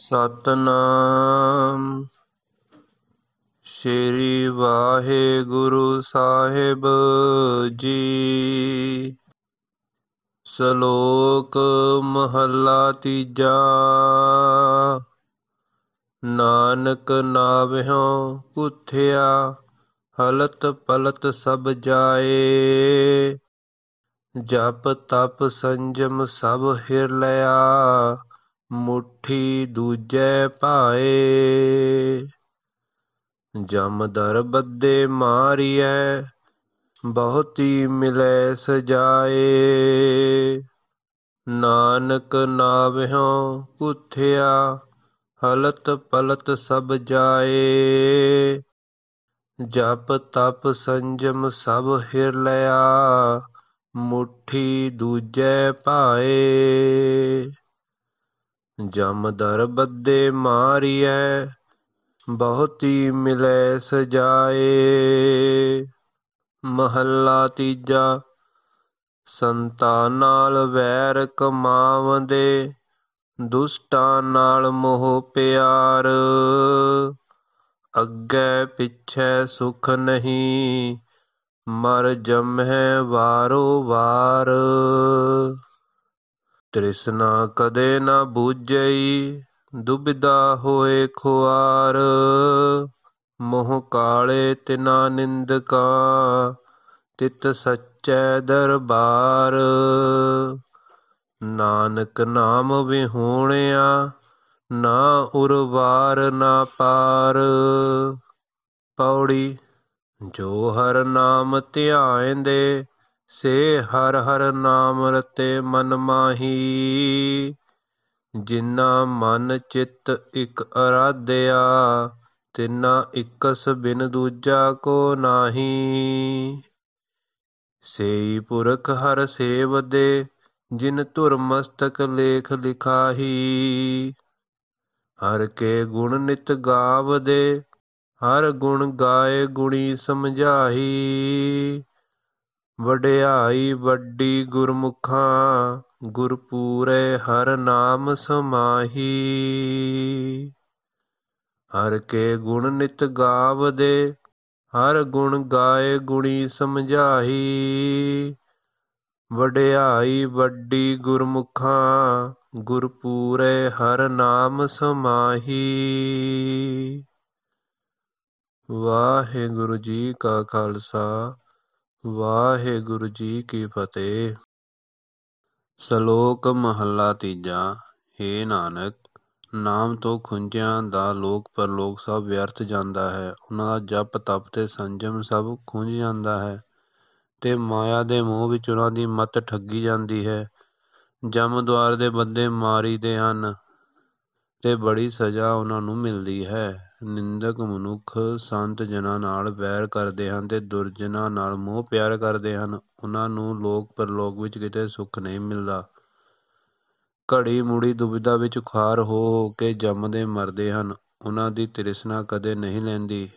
ਸਤਨਾਮ ਸ੍ਰੀ ਵਾਹਿਗੁਰੂ ਸਾਹਿਬ ਜੀ ਸ਼ਲੋਕ ਮਹਲਾ ਤੀਜਾ ਨਾਨਕ ਨਾਵਹਿਉ ਉਥਿਆ ਹਲਤ ਪਲਤ ਸਭ ਜਾਏ ਜਪ ਤਪ ਸੰਜਮ ਸਭ ਹਿਰ ਲਿਆ ਮੁੱਠੀ ਦੂਜੈ ਜਮ ਦਰ ਬੱਦੇ ਮਾਰੀਐ ਬਹੁਤੀ ਮਿਲੈ ਸਜਾਏ ਨਾਨਕ ਨਾਵਹਿਉ ਉਥਿਆ ਹਲਤ ਪਲਤ ਸਭ ਜਾਏ ਜਪ ਤਪ ਸੰਜਮ ਸਭ ਹਿਰ ਲਿਆ ਮੁਠੀ ਦੂਜੈ ਪਾਏ ਜਮਦਰ ਬੱਦੇ ਮਾਰੀਐ ਬਹੁਤੀ ਮਿਲੇ ਸਜਾਏ ਮਹੱਲਾ ਤੀਜਾ ਸੰਤਾ ਨਾਲ ਵੈਰ ਕਮਾਵੰਦੇ ਦੁਸ਼ਟਾਂ ਨਾਲ ਮੋਹ ਪਿਆਰ ਅੱਗੇ ਪਿੱਛੇ ਸੁਖ ਨਹੀਂ ਮਰ ਜਮਹਿ ਵਾਰੋ ਵਾਰ ਤ੍ਰਿਸ਼ਨਾ ਕਦੇ ਨਾ ਬੂਝਈ ਦੁਬਿਦਾ ਹੋਏ ਖੁਆਰ ਮੋਹ ਕਾਲੇ ਤਿਨਾ ਨਿੰਦਕਾ ਤਿਤ ਸੱਚੇ ਦਰਬਾਰ ਨਾਨਕ ਨਾਮ ਵਿਹੂਣਿਆ ਨਾ ਉਰਵਾਰ ਨਾ ਪਾਰ ਪੌੜੀ ਜੋ ਹਰ ਨਾਮ ਧਿਆਇਂਦੇ ਸੇ ਹਰ ਹਰ ਨਾਮ ਰਤੇ ਮਨ ਮਾਹੀ ਜਿਨ੍ਹਾਂ ਮਨ ਚਿੱਤ ਇਕ ਅਰਾਧਿਆ ਤਿੰਨਾ ਇਕਸ ਬਿਨ ਦੂਜਾ ਕੋ ਨਾਹੀ ਸੇਈ ਪੁਰਖ ਹਰ ਸੇਵ ਦੇ ਜਿਨ ਧੁਰ ਮਸਤਕ ਲੇਖ ਲਿਖਾਹੀ ਹਰ ਕੇ ਗੁਣ ਨਿਤ ਗਾਵ ਦੇ ਹਰ ਗੁਣ ਗਾਏ ਗੁਣੀ ਸਮਝਾਹੀ ਵਡਿਆਈ ਵੱਡੀ ਗੁਰਮੁਖਾਂ ਗੁਰਪੂਰੇ ਹਰ ਨਾਮ ਸਮਾਹੀ ਹਰ ਕੇ ਗੁਣ ਨਿਤ ਗਾਵਦੇ ਹਰ ਗੁਣ ਗਾਏ ਗੁਣੀ ਸਮਝਾਈ ਵਡਿਆਈ ਵੱਡੀ ਗੁਰਮੁਖਾਂ ਗੁਰਪੂਰੇ ਹਰ ਨਾਮ ਸਮਾਹੀ ਵਾਹਿਗੁਰੂ ਜੀ ਕਾ ਖਾਲਸਾ ਵਾਹਿਗੁਰੂ ਜੀ ਕੀ ਫਤਿਹ ਸ਼ਲੋਕ ਮਹਲਾ ਤੀਜਾ हे ਨਾਨਕ ਨਾਮ ਤੋਂ ਖੁੰਝਿਆਂ ਦਾ ਲੋਕ ਪਰਲੋਕ ਸਭ ਵਿਅਰਥ ਜਾਂਦਾ ਹੈ ਉਹਨਾਂ ਦਾ ਜਪ ਤਪ ਤੇ ਸੰਜਮ ਸਭ ਖੁੰਝ ਜਾਂਦਾ ਹੈ ਤੇ ਮਾਇਆ ਦੇ ਮੋਹ ਵਿੱਚ ਉਹਨਾਂ ਦੀ ਮਤ ਠੱਗੀ ਜਾਂਦੀ ਹੈ ਜਮ ਦੇ ਬੰਦੇ ਮਾਰੀਦੇ ਹਨ ਤੇ ਬੜੀ ਸਜ਼ਾ ਉਹਨਾਂ ਨੂੰ ਮਿਲਦੀ ਹੈ। ਨਿੰਦਕ ਮਨੁੱਖ ਸੰਤ ਜਨਾਂ ਨਾਲ ਵੈਰ ਕਰਦੇ ਹਨ ਤੇ ਦੁਰਜਨਾਂ ਨਾਲ ਮੋਹ ਪਿਆਰ ਕਰਦੇ ਹਨ। ਉਹਨਾਂ ਨੂੰ ਲੋਕ ਪਰਲੋਕ ਵਿੱਚ ਕਿਤੇ ਸੁੱਖ ਨਹੀਂ ਮਿਲਦਾ। ਘੜੀ ਮੁੜੀ ਦੁਬਿਧਾ ਵਿੱਚ ਖਾਰ ਹੋ ਹੋ ਕੇ ਜੰਮਦੇ ਮਰਦੇ ਹਨ। ਉਹਨਾਂ ਦੀ ਤ੍ਰਿਸ਼ਨਾ ਕਦੇ ਨਹੀਂ ਲੈਂਦੀ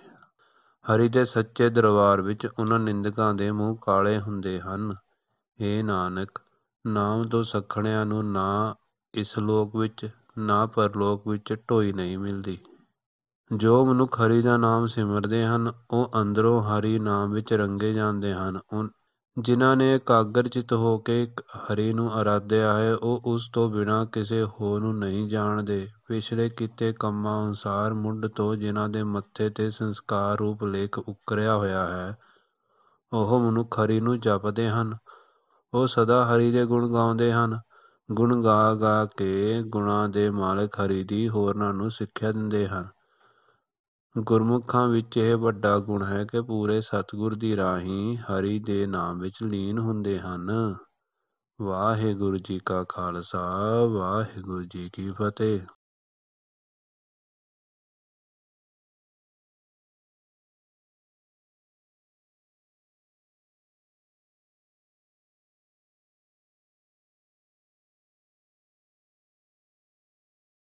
ਹਰੀ ਦੇ ਸੱਚੇ ਦਰਬਾਰ ਵਿੱਚ ਉਹਨਾਂ ਨਿੰਦਕਾਂ ਦੇ ਮੂੰਹ ਕਾਲੇ ਹੁੰਦੇ ਹਨ। ਏ ਨਾਨਕ! ਨਾਮ ਤੋਂ ਸਖਣਿਆਂ ਨੂੰ ਨਾ ਇਸ ਲੋਕ ਵਿੱਚ ਨਾ ਪਰਲੋਕ ਵਿੱਚ ਢੋਈ ਨਹੀਂ ਮਿਲਦੀ ਜੋ ਮਨੁੱਖ ਹਰੀ ਦਾ ਨਾਮ ਸਿਮਰਦੇ ਹਨ ਉਹ ਅੰਦਰੋਂ ਹਰੀ ਨਾਮ ਵਿੱਚ ਰੰਗੇ ਜਾਂਦੇ ਹਨ ਜਿਨ੍ਹਾਂ ਨੇ ਇਕਾਗਰਚਿਤ ਹੋ ਕੇ ਹਰੀ ਨੂੰ ਅਰਾਧਿਆ ਹੈ ਉਹ ਉਸ ਤੋਂ ਬਿਨਾਂ ਕਿਸੇ ਹੋਰ ਨੂੰ ਨਹੀਂ ਜਾਣਦੇ ਪਿਛਲੇ ਕੀਤੇ ਕੰਮਾਂ ਅਨੁਸਾਰ ਮੁੱਢ ਤੋਂ ਜਿਨ੍ਹਾਂ ਦੇ ਮੱਥੇ ਤੇ ਸੰਸਕਾਰ ਰੂਪ ਲੇਖ ਉਕਰਿਆ ਹੋਇਆ ਹੈ ਉਹ ਮਨੁੱਖ ਹਰੀ ਨੂੰ ਜਪਦੇ ਹਨ ਉਹ ਸਦਾ ਹਰੀ ਦੇ ਗੁਣ ਗਾਉਂਦੇ ਹਨ ਗੁਣ ਗਾ ਗਾ ਕੇ ਗੁਣਾ ਦੇ ਮਾਲਕ ਹਰੀ ਦੀ ਹੋਰਨਾਂ ਨੂੰ ਸਿੱਖਿਆ ਦਿੰਦੇ ਹਨ ਗੁਰਮੁਖਾਂ ਵਿੱਚ ਇਹ ਵੱਡਾ ਗੁਣ ਹੈ ਕਿ ਪੂਰੇ ਸਤਿਗੁਰ ਦੀ ਰਾਹੀ ਹਰੀ ਦੇ ਨਾਮ ਵਿੱਚ ਲੀਨ ਹੁੰਦੇ ਹਨ ਵਾਹਿਗੁਰੂ ਜੀ ਕਾ ਖਾਲਸਾ ਵਾਹਿਗੁਰੂ ਜੀ ਕੀ ਫਤਿਹ